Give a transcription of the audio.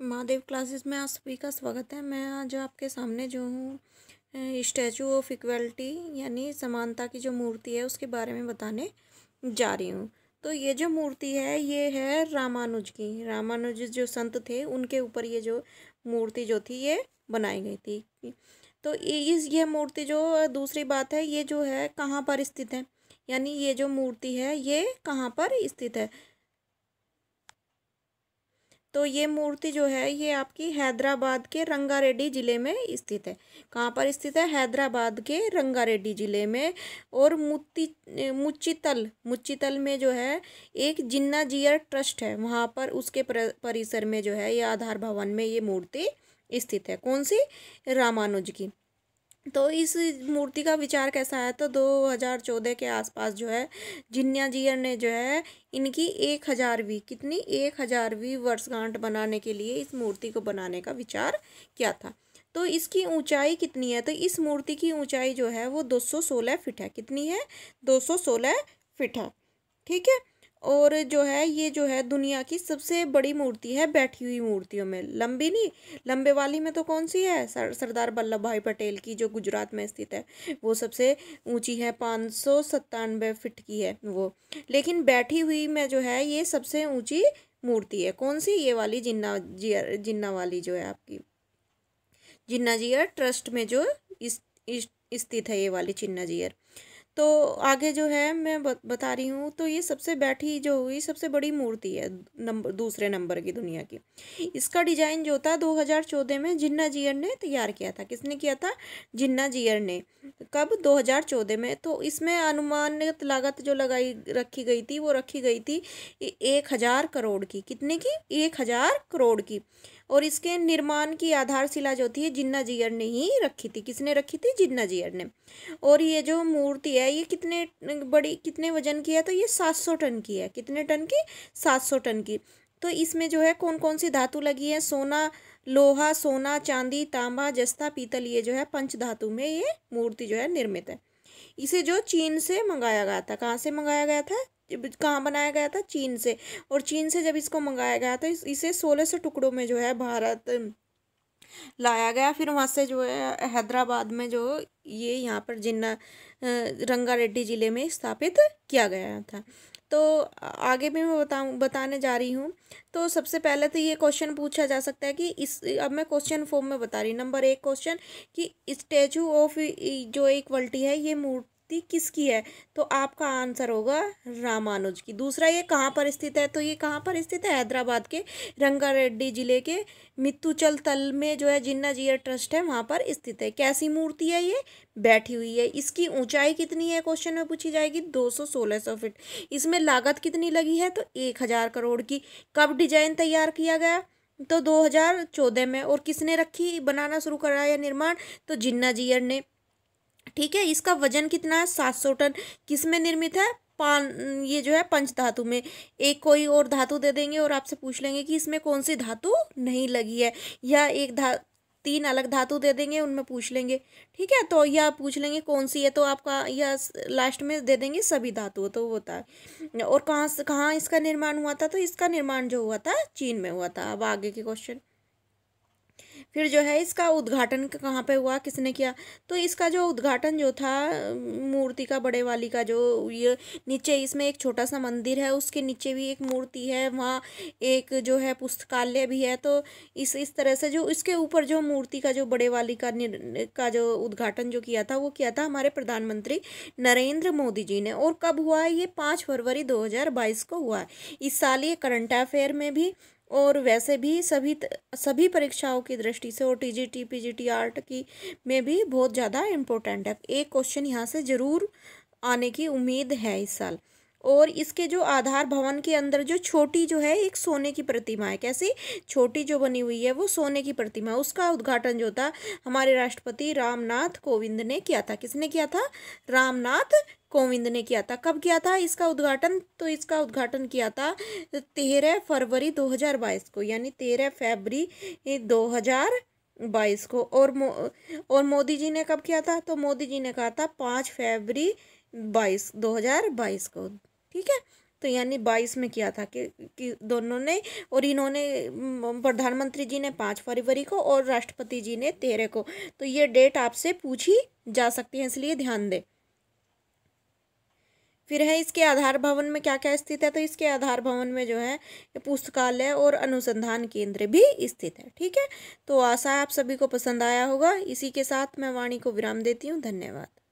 Mahadev classes में आप सभी का स्वागत है मैं आज आपके सामने जो हूँ स्टैचू ऑफ इक्वलिटी यानी समानता की जो मूर्ति है उसके बारे में बताने जा रही हूँ तो ये जो मूर्ति है ये है रामानुज की रामानुज जो संत थे उनके ऊपर ये जो मूर्ति जो थी ये बनाई गई थी तो इस ये मूर्ति जो दूसरी बात है ये जो है कहाँ पर स्थित है यानी ये जो मूर्ति है ये कहाँ पर स्थित है तो ये मूर्ति जो है ये आपकी हैदराबाद के रंगारेड्डी ज़िले में स्थित है कहाँ पर स्थित है हैदराबाद के रंगारेड्डी ज़िले में और मुत्ती मुच्चीतल मुच्चितल में जो है एक जिन्ना जियर ट्रस्ट है वहाँ पर उसके परिसर में जो है ये आधार भवन में ये मूर्ति स्थित है कौन सी रामानुज की तो इस मूर्ति का विचार कैसा है तो 2014 के आसपास जो है जिन्या जी ने जो है इनकी एक हज़ारवीं कितनी एक हज़ारवीं वर्षगांठ बनाने के लिए इस मूर्ति को बनाने का विचार किया था तो इसकी ऊंचाई कितनी है तो इस मूर्ति की ऊंचाई जो है वो 216 फीट है कितनी है 216 फीट है ठीक है और जो है ये जो है दुनिया की सबसे बड़ी मूर्ति है बैठी हुई मूर्तियों में लंबी नहीं लंबे वाली में तो कौन सी है सरदार वल्लभ भाई पटेल की जो गुजरात में स्थित है वो सबसे ऊंची है पाँच सौ सत्तानवे फिट की है वो लेकिन बैठी हुई में जो है ये सबसे ऊंची मूर्ति है कौन सी ये वाली जिन्ना जिन्ना वाली जो है आपकी जिन्ना जियर ट्रस्ट में जो इस, इस स्थित है ये वाली चिन्ना जियर तो आगे जो है मैं बता रही हूँ तो ये सबसे बैठी जो हुई सबसे बड़ी मूर्ति है नंबर दूसरे नंबर की दुनिया की इसका डिजाइन जो था 2014 में जिन्ना जियर ने तैयार किया था किसने किया था जिन्ना जियर ने कब 2014 में तो इसमें अनुमानित लागत जो लगाई रखी गई थी वो रखी गई थी एक हज़ार करोड़ की कितने की एक हज़ार करोड़ की और इसके निर्माण की आधारशिला जो थी जिन्ना जियर ने ही रखी थी किसने रखी थी जिन्ना जियर ने और ये जो मूर्ति है ये कितने बड़ी कितने वजन की है तो ये सात सौ टन की है कितने टन की सात सौ टन की तो इसमें जो है कौन कौन सी धातु लगी है सोना लोहा सोना चांदी तांबा जस्ता पीतल ये जो है पंच धातु में ये मूर्ति जो है निर्मित है इसे जो चीन से मंगाया गया था कहाँ से मंगाया गया था कहाँ बनाया गया था चीन से और चीन से जब इसको मंगाया गया था इसे सोलह सौ टुकड़ों में जो है भारत लाया गया फिर वहाँ से जो है हैदराबाद में जो ये यहाँ पर जिन्ना रंगा रेड्डी ज़िले में स्थापित किया गया था तो आगे भी मैं बताऊँ बताने जा रही हूँ तो सबसे पहले तो ये क्वेश्चन पूछा जा सकता है कि इस अब मैं क्वेश्चन फॉर्म में बता रही नंबर एक क्वेश्चन कि स्टेचू ऑफ जो इक्वलिटी है ये मूर्ति उत्पत्ति किसकी है तो आपका आंसर होगा रामानुज की दूसरा ये कहाँ पर स्थित है तो ये कहाँ पर स्थित है हैदराबाद के रंगारेड्डी जिले के मित्तूचल तल में जो है जिन्ना जियर ट्रस्ट है वहाँ पर स्थित है कैसी मूर्ति है ये बैठी हुई है इसकी ऊंचाई कितनी है क्वेश्चन में पूछी जाएगी दो सौ सोलह सौ फीट इसमें लागत कितनी लगी है तो एक हज़ार करोड़ की कब डिजाइन तैयार किया गया तो 2014 में और किसने रखी बनाना शुरू कराया निर्माण तो जिन्ना जियर ने ठीक है इसका वजन कितना है सात सौ टन किस में निर्मित है पान ये जो है पंच धातु में एक कोई और धातु दे देंगे और आपसे पूछ लेंगे कि इसमें कौन सी धातु नहीं लगी है या एक धा तीन अलग धातु दे देंगे उनमें पूछ लेंगे ठीक है तो या पूछ लेंगे कौन सी है तो आपका या लास्ट में दे देंगे सभी धातु तो होता है और कहाँ कहाँ इसका निर्माण हुआ था तो इसका निर्माण जो हुआ था चीन में हुआ था अब आगे के क्वेश्चन फिर जो है इसका उद्घाटन कहाँ पे हुआ किसने किया तो इसका जो उद्घाटन जो था मूर्ति का बड़े वाली का जो ये नीचे इसमें एक छोटा सा मंदिर है उसके नीचे भी एक मूर्ति है वहाँ एक जो है पुस्तकालय भी है तो इस इस तरह से जो इसके ऊपर जो मूर्ति का जो बड़े वाली का का जो उद्घाटन जो किया था वो किया था हमारे प्रधानमंत्री नरेंद्र मोदी जी ने और कब हुआ है ये पाँच फरवरी दो को हुआ है इस साल ये करंट अफेयर में भी और वैसे भी सभी सभी परीक्षाओं की दृष्टि से ओ T G T P G T art की में भी बहुत ज़्यादा इम्पोर्टेंट है एक क्वेश्चन यहाँ से ज़रूर आने की उम्मीद है इस साल और इसके जो आधार भवन के अंदर जो छोटी जो है एक सोने की प्रतिमा है कैसी छोटी जो बनी हुई है वो सोने की प्रतिमा उसका उद्घाटन जो था हमारे राष्ट्रपति रामनाथ कोविंद ने किया था किसने किया था रामनाथ कोविंद ने किया था कब किया था इसका उद्घाटन तो इसका उद्घाटन किया था तेरह फरवरी बाईस को यानी तेरह फरवरी बाईस को और मो, और मोदी जी ने कब किया था तो मोदी जी ने कहा था पाँच फरवरी बाईस दो हज़ार बाईस को ठीक है तो यानी बाईस में किया था कि, कि दोनों ने और इन्होंने प्रधानमंत्री जी ने पाँच फरवरी को और राष्ट्रपति जी ने तेरह को तो ये डेट आपसे पूछी जा सकती है इसलिए ध्यान दें फिर है इसके आधार भवन में क्या क्या स्थित है तो इसके आधार भवन में जो है पुस्तकालय और अनुसंधान केंद्र भी स्थित है ठीक है तो आशा आप सभी को पसंद आया होगा इसी के साथ मैं वाणी को विराम देती हूँ धन्यवाद